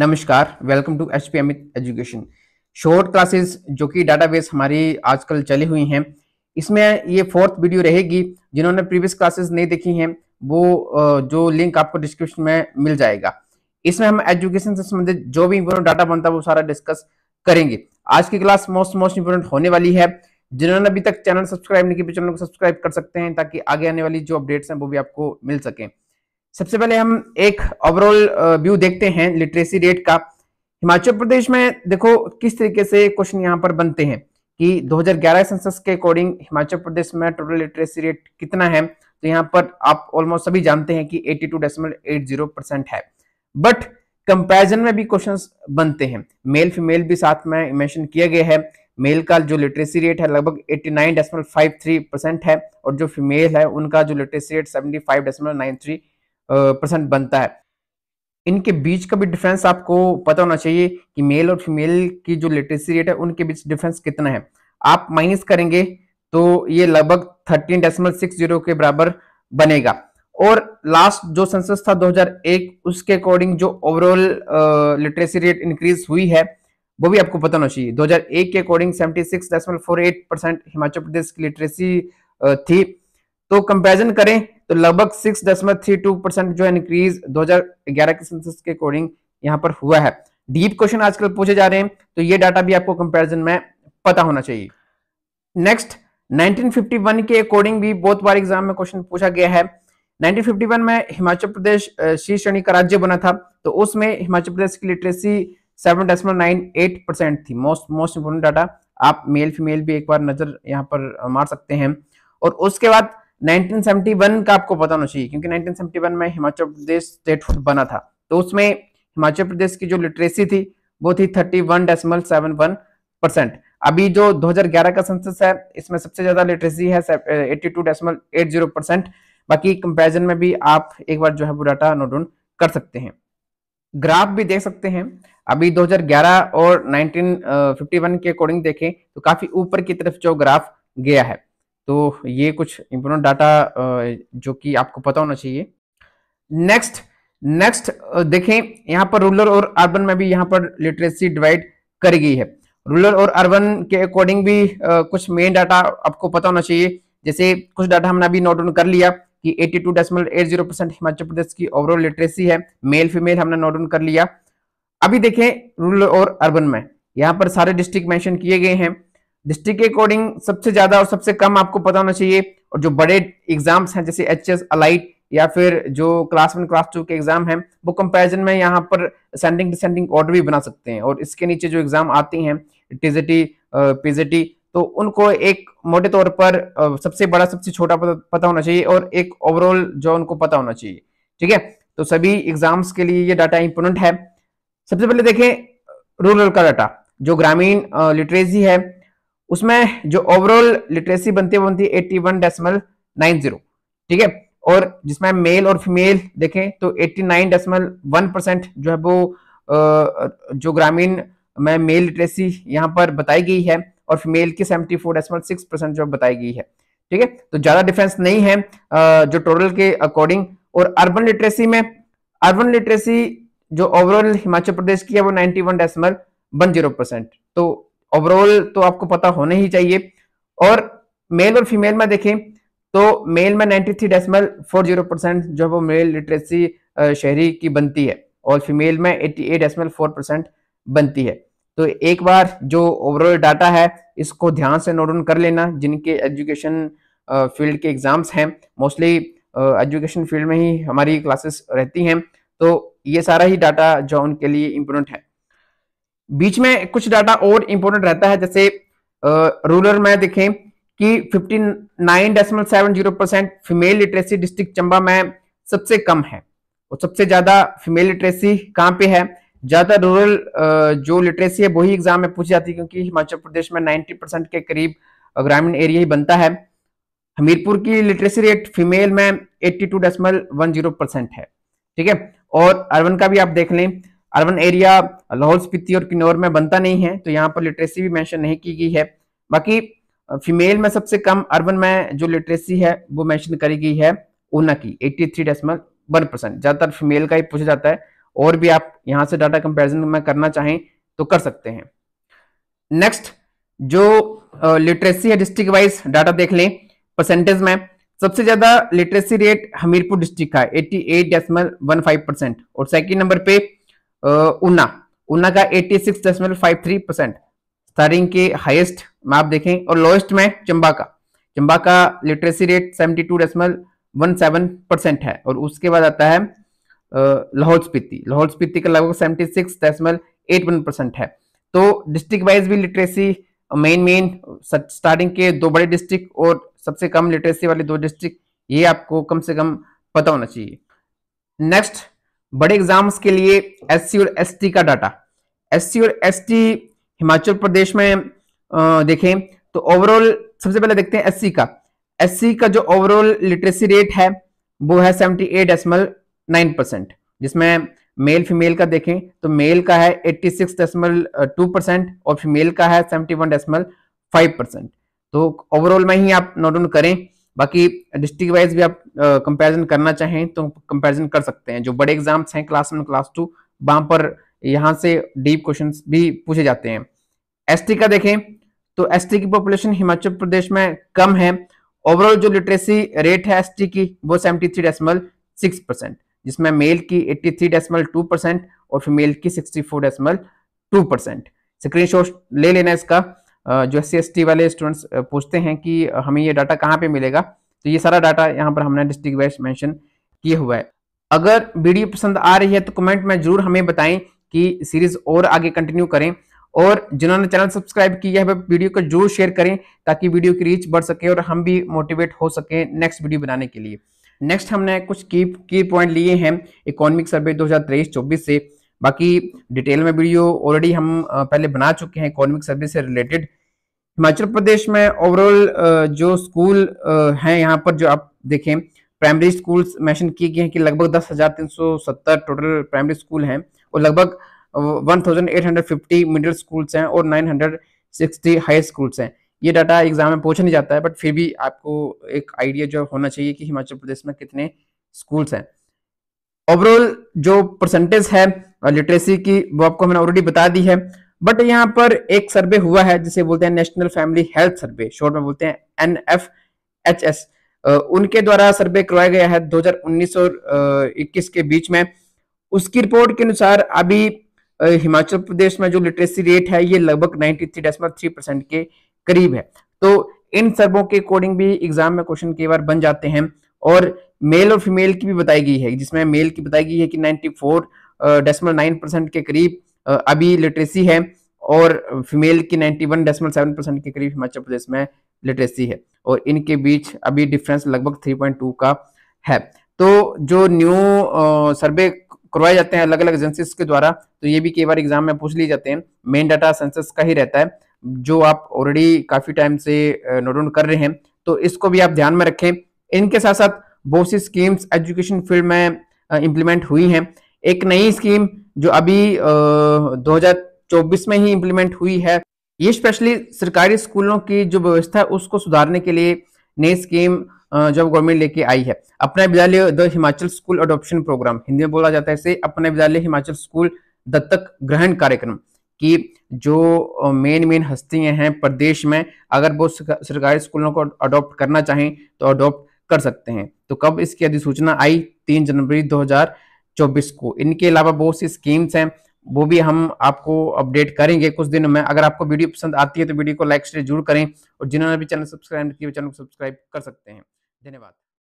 नमस्कार welcome to H P Amit education short classes जो कि डाटाबेस हमारी आजकल चली हुई हैं इसमें ये फोर्थ वीडियो रहेगी जिन्होंने प्रीवियस क्लासेस नहीं देखी हैं वो जो लिंक आपको डिस्क्रिप्शन में मिल जाएगा इसमें हम एजुकेशन से संबंधित जो भी इम्पोर्टेंट डाटा बनता है वो सारा डिस्कस करेंगे आज की क्लास मोस्ट मोस्ट इंपोर्टेंट होने वाली है जिन्होंने अभी तक चैनल सब्सक्राइब नहीं किया चैनल को सब्सक्राइब कर सकते हैं ताकि आगे आने वाली जो अपडेट्स हैं वो भी आपको मिल सकें सबसे पहले हम एक ओवरऑल व्यू देखते हैं लिटरेसी रेट का हिमाचल प्रदेश में देखो किस तरीके से क्वेश्चन यहाँ पर बनते हैं कि 2011 सेंसस के अकॉर्डिंग हिमाचल प्रदेश में टोटल लिटरेसी रेट कितना है तो यहाँ पर आप ऑलमोस्ट सभी जानते हैं कि 82.80 परसेंट है बट कंपेरिजन में भी क्वेश्चंस बनते हैं मेल फीमेल भी साथ में मेंशन किया गया है मेल का जो लिटरेसी रेट है लगभग 89.53 परसेंट है और जो फीमेल है उनका जो लिटरेसी रेट 75.93 परसेंट बनता है इनके बीच का भी डिफरेंस आपको पता होना चाहिए कि मेल और फीमेल की जो लिटरेसी रेट है उनके बीच डिफरेंस कितना है आप माइनस करेंगे तो ये लगभग थर्टीन डेसिमल सिक्स जीरो के बराबर बनेगा और लास्ट जो सेंसस था 2001 उसके अकॉर्डिंग जो ओवरऑल लिटरेसी रेट इंक्रीज हुई है वो भी आपको पता होना चाहिए 2001 के अकॉर्डिंग 76.48 परसेंट हिमाचल प्रदेश की लिटरेसी थी तो कंपेरिजन करें तो लगभग सिक्स दशमलव थ्री टू परसेंट जो है इंक्रीज ग्यारह के सेंसस के अकॉर्डिंग यहाँ पर हुआ है डीप क्वेश्चन आजकल पूछे जा रहे हैं तो ये डाटा भी आपको कंपेरिजन में पता होना चाहिए नेक्स्ट 1951 के अकॉर्डिंग भी बहुत बार एग्जाम में क्वेश्चन पूछा गया है 1951 में हिमाचल प्रदेश शीर्ष श्रेणी का राज्य बना था तो उसमें हिमाचल प्रदेश की literacy seven decimal nine eight percent थी मोस्ट मोस्ट इंपोर्टेंट डाटा आप मेल फीमेल भी एक बार नजर यहाँ पर मार सकते हैं और उसके बाद 1971 का आपको पता होना चाहिए क्योंकि 1971 में हिमाचल प्रदेश स्टेट बना था तो उसमें हिमाचल प्रदेश की जो लिटरेसी थी वो थी thirty one decimal seven one percent अभी जो 2011 का सेंसस है इसमें सबसे ज्यादा लिटरेसी है eighty two decimal eight zero percent बाकी कंपेरिजन में भी आप एक बार जो है वो डाटा नोट डाउन कर सकते हैं ग्राफ भी देख सकते हैं अभी 2011 और 1951 के अकॉर्डिंग देखें तो काफी ऊपर की तरफ जो ग्राफ गया है तो ये कुछ इम्पोर्टेंट डाटा जो कि आपको पता होना चाहिए नेक्स्ट नेक्स्ट देखें यहाँ पर रूरल और अर्बन में भी यहाँ पर लिटरेसी डिवाइड करी गई है रूरल और अर्बन के अकॉर्डिंग भी कुछ मेन डाटा आपको पता होना चाहिए जैसे कुछ डाटा हमने अभी नोट ऑन कर लिया कि 82.80 परसेंट हिमाचल प्रदेश की ओवरऑल लिटरेसी है मेल फीमेल हमने नोट ऑन कर लिया अभी देखें रूरल और अर्बन में यहाँ पर सारे डिस्ट्रिक्ट मेंशन किए गए हैं डिस्ट्रिक्ट के अकॉर्डिंग सबसे ज्यादा और सबसे कम आपको पता होना चाहिए और जो बड़े एग्जाम्स हैं जैसे एच एस अलाइट या फिर जो क्लास वन क्लास टू के एग्जाम हैं वो कंपैरिजन में यहाँ पर सेंडिंग डिसेंडिंग ऑर्डर भी बना सकते हैं और इसके नीचे जो एग्जाम आती हैं टीजीटी पीजीटी तो उनको एक मोटे तौर पर सबसे बड़ा सबसे छोटा पता होना चाहिए और एक ओवरऑल जो उनको पता होना चाहिए ठीक है तो सभी एग्जाम्स के लिए ये डाटा इंपोर्टेंट है सबसे पहले देखें रूरल का डाटा जो ग्रामीण लिटरेसी है उसमें जो ओवरऑल लिटरेसी बनती है बनती eighty one decimal nine zero ठीक है और जिसमें मेल और फीमेल देखें तो eighty nine decimal one percent जो है वो जो ग्रामीण में मेल लिटरेसी यहाँ पर बताई गई है और फीमेल की seventy four decimal six percent जो बताई गई है ठीक है तो ज्यादा डिफरेंस नहीं है जो टोटल के अकॉर्डिंग और अर्बन लिटरेसी में अर्बन लिटरेसी जो ओवरऑल हिमाचल प्रदेश की है वो ninety one decimal one zero percent तो ओवरऑल तो आपको पता होने ही चाहिए और मेल और फीमेल में देखें तो मेल में डेसमल फोर जीरो परसेंट जो है वो मेल लिटरेसी शहरी की बनती है और फीमेल में एट डेसिमल फोर परसेंट बनती है तो एक बार जो ओवरऑल डाटा है इसको ध्यान से नोट डाउन कर लेना जिनके एजुकेशन फील्ड के एग्जाम्स हैं मोस्टली एजुकेशन फील्ड में ही हमारी क्लासेस रहती हैं तो ये सारा ही डाटा जो उनके लिए इम्पोर्टेंट है बीच में कुछ डाटा और इंपॉर्टेंट रहता है जैसे रूरल में देखें कि 59.70 percent female literacy district Chamba में सबसे कम है और सबसे ज्यादा फीमेल लिटरेसी कहाँ पे है ज्यादा रूरल जो लिटरेसी है वही एग्जाम में पूछी जाती है क्योंकि हिमाचल प्रदेश में नाइनटी परसेंट के करीब ग्रामीण एरिया ही बनता है हमीरपुर की लिटरेसी रेट फीमेल में जीरो परसेंट है ठीक है और अरवन का भी आप देख लें अर्बन एरिया लाहौल स्पीति और किन्नौर में बनता नहीं है तो यहाँ पर लिटरेसी भी मैंशन नहीं की गई है बाकी फीमेल में सबसे कम अर्बन में जो लिटरेसी है वो मैंशन करी गई है ऊना की eighty three decimal one percent ज़्यादातर फीमेल का ही पूछा जाता है और भी आप यहाँ से डाटा कंपेरिजन में करना चाहें तो कर सकते हैं नेक्स्ट जो लिटरेसी है डिस्ट्रिक्ट वाइज डाटा देख लें परसेंटेज में सबसे ज्यादा लिटरेसी रेट हमीरपुर डिस्ट्रिक्ट का eighty eight decimal one five percent और सेकेंड नंबर पे उन्ना उन्ना का 86.53 परसेंट स्तरिंग के हाईएस्ट में आप देखें और लोएस्ट में चंबा का चंबा का लिटरेसी रेट 72.17 परसेंट है और उसके बाद आता है लाहौल स्पीति लाहौल स्पीति का लगभग 76.81 परसेंट है तो डिस्ट्रिक्ट वाइज भी लिटरेसी मेन मेन स्टार्टिंग के दो बड़े डिस्ट्रिक्ट और सबसे कम लिटरेसी वाले दो डिस्ट्रिक्ट ये आपको कम से कम पता होना चाहिए नेक्स्ट बड़े एग्जाम्स के लिए एससी और एसटी का डाटा एससी और एसटी हिमाचल प्रदेश में देखें तो ओवरऑल सबसे पहले देखते हैं एससी का एससी का जो ओवरऑल लिटरेसी रेट है वो है सेवेंटी एट दशमल नाइन परसेंट जिसमें मेल फीमेल का देखें तो मेल का है एट्टी सिक्स दशमल टू परसेंट और फीमेल का है सेवेंटी वन दशमल फाइव परसेंट तो ओवरऑल में ही आप नोट डाउन करें बाकी डिस्ट्रिक्ट वाइज भी आप कंपैरिजन करना चाहें तो कंपैरिजन कर सकते हैं जो बड़े एग्जाम्स हैं क्लास वन क्लास टू वहां पर यहाँ से डीप क्वेश्चन भी पूछे जाते हैं एस का देखें तो एस की पॉपुलेशन हिमाचल प्रदेश में कम है ओवरऑल जो लिटरेसी रेट है एस की वो seventy three decimal six percent जिसमें मेल की eighty three decimal two percent और फीमेल की sixty four decimal two percent screen ले लेना इसका जो एस सी वाले स्टूडेंट्स पूछते हैं कि हमें ये डाटा कहाँ पे मिलेगा तो ये सारा डाटा यहाँ पर हमने डिस्ट्रिक्ट वाइज मेंशन किया हुआ है अगर वीडियो पसंद आ रही है तो कमेंट में जरूर हमें बताएं कि सीरीज और आगे कंटिन्यू करें और जिन्होंने चैनल सब्सक्राइब किया है वीडियो को जरूर शेयर करें ताकि वीडियो की रीच बढ़ सके और हम भी मोटिवेट हो सकें नेक्स्ट वीडियो बनाने के लिए नेक्स्ट हमने कुछ की की पॉइंट लिए हैं इकोनॉमिक सर्वे 2023-24 से बाकी डिटेल में वीडियो ऑलरेडी हम पहले बना चुके हैं इकोनॉमिक सर्वे से रिलेटेड हिमाचल प्रदेश में ओवरऑल जो स्कूल हैं यहाँ पर जो आप देखें प्राइमरी स्कूल्स मेंशन किए गए हैं कि लगभग दस हजार तीन सौ सत्तर टोटल प्राइमरी स्कूल हैं और लगभग 1850 मिडिल स्कूल्स हैं और 960 हाई स्कूल्स हैं ये डाटा एग्जाम में पूछा नहीं जाता है बट फिर भी आपको एक आइडिया जो होना चाहिए कि हिमाचल प्रदेश में कितने स्कूल्स हैं ओवरऑल जो परसेंटेज है लिटरेसी की वो आपको हमने ऑलरेडी बता दी है बट यहाँ पर एक सर्वे हुआ है जिसे बोलते हैं national family health survey short में बोलते हैं एन एफ एच एस उनके द्वारा सर्वे करवाया गया है 2019 और इक्कीस के बीच में उसकी रिपोर्ट के अनुसार अभी हिमाचल प्रदेश में जो लिटरेसी रेट है ये लगभग 93.3 परसेंट के करीब है तो इन सर्वों के अकॉर्डिंग भी एग्जाम में क्वेश्चन कई बार बन जाते हैं और मेल और फीमेल की भी बताई गई है जिसमें मेल की बताई गई है कि 94.9 परसेंट के करीब अभी लिटरेसी है और फीमेल की 91.7 परसेंट के करीब हिमाचल प्रदेश में लिटरेसी है और इनके बीच अभी डिफरेंस लगभग 3.2 का है तो जो न्यू सर्वे करवाए जाते हैं अलग अलग एजेंसी के द्वारा तो ये भी कई बार एग्जाम में पूछ लिए जाते हैं मेन डाटा सेंसस का ही रहता है जो आप ऑलरेडी काफी टाइम से नोट डाउन कर रहे हैं तो इसको भी आप ध्यान में रखें इनके साथ साथ बहुत सी स्कीम्स एजुकेशन फील्ड में इम्प्लीमेंट हुई हैं एक नई स्कीम जो अभी दो 2024 में ही इम्प्लीमेंट हुई है ये स्पेशली सरकारी स्कूलों की जो व्यवस्था है उसको सुधारने के लिए नई स्कीम जब गवर्नमेंट लेके आई है Apna Vidyalaya the Himachal school adoption programme Hindi में बोला जाता है इसे अपना विद्यालय हिमाचल स्कूल दत्तक ग्रहण कार्यक्रम की जो मेन मेन हस्तियां हैं प्रदेश में अगर वो सरकारी स्कूलों को अडोप्ट करना चाहें तो अडोप्ट कर सकते हैं तो कब इसकी अधिसूचना आई तीन जनवरी 2000 चौबीस को इनके अलावा बहुत सी स्कीम्स हैं वो भी हम आपको अपडेट करेंगे कुछ दिनों में अगर आपको वीडियो पसंद आती है तो वीडियो को लाइक शेयर जरूर करें और जिन्होंने भी चैनल सब्सक्राइब किया चैनल को सब्सक्राइब कर सकते हैं धन्यवाद